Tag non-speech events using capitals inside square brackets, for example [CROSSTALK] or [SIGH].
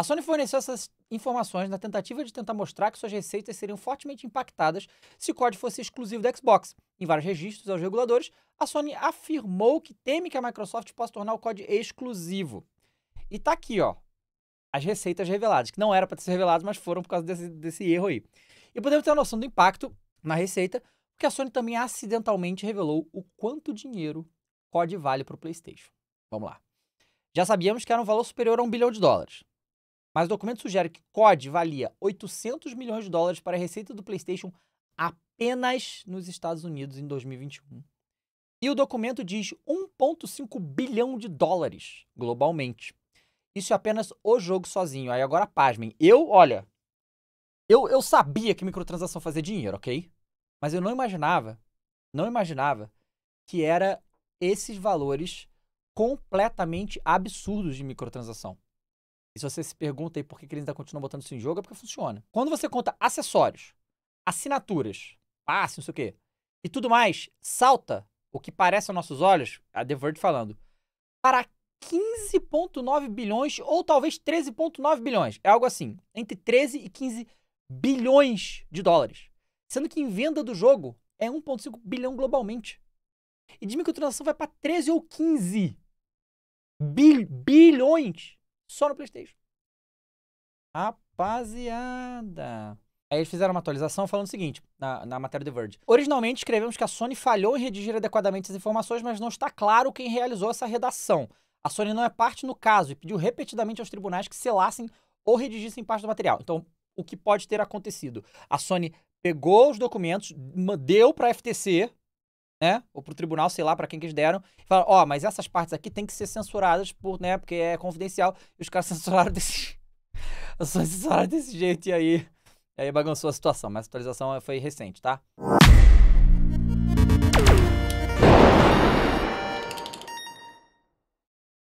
A Sony forneceu essas informações na tentativa de tentar mostrar que suas receitas seriam fortemente impactadas se o código fosse exclusivo da Xbox. Em vários registros aos reguladores, a Sony afirmou que teme que a Microsoft possa tornar o código exclusivo. E tá aqui, ó, as receitas reveladas, que não era para ser reveladas, mas foram por causa desse, desse erro aí. E podemos ter a noção do impacto na receita, porque a Sony também acidentalmente revelou o quanto dinheiro o código vale para o PlayStation. Vamos lá. Já sabíamos que era um valor superior a um bilhão de dólares. Mas o documento sugere que COD valia 800 milhões de dólares para a receita do PlayStation apenas nos Estados Unidos em 2021. E o documento diz 1,5 bilhão de dólares globalmente. Isso é apenas o jogo sozinho. Aí agora pasmem. Eu, olha, eu, eu sabia que microtransação fazia dinheiro, ok? Mas eu não imaginava, não imaginava que era esses valores completamente absurdos de microtransação. E se você se pergunta aí por que, que eles ainda continuam botando isso em jogo, é porque funciona. Quando você conta acessórios, assinaturas, passe, não sei o quê, e tudo mais, salta o que parece aos nossos olhos, a The Verge falando, para 15,9 bilhões ou talvez 13,9 bilhões. É algo assim, entre 13 e 15 bilhões de dólares. Sendo que em venda do jogo é 1,5 bilhão globalmente. E de microtransação vai para 13 ou 15 bil bilhões. Só no PlayStation. Rapaziada. Aí eles fizeram uma atualização falando o seguinte, na, na matéria do Verge. Originalmente escrevemos que a Sony falhou em redigir adequadamente as informações, mas não está claro quem realizou essa redação. A Sony não é parte no caso e pediu repetidamente aos tribunais que selassem ou redigissem parte do material. Então, o que pode ter acontecido? A Sony pegou os documentos, deu para a FTC, né? Ou pro tribunal, sei lá, para quem que eles deram, e falaram, ó, oh, mas essas partes aqui tem que ser censuradas, por, né? Porque é confidencial. E os caras [LAUGHS] censuraram desse. [LAUGHS] censuraram desse jeito, e aí. E aí bagunçou a situação, mas a atualização foi recente, tá?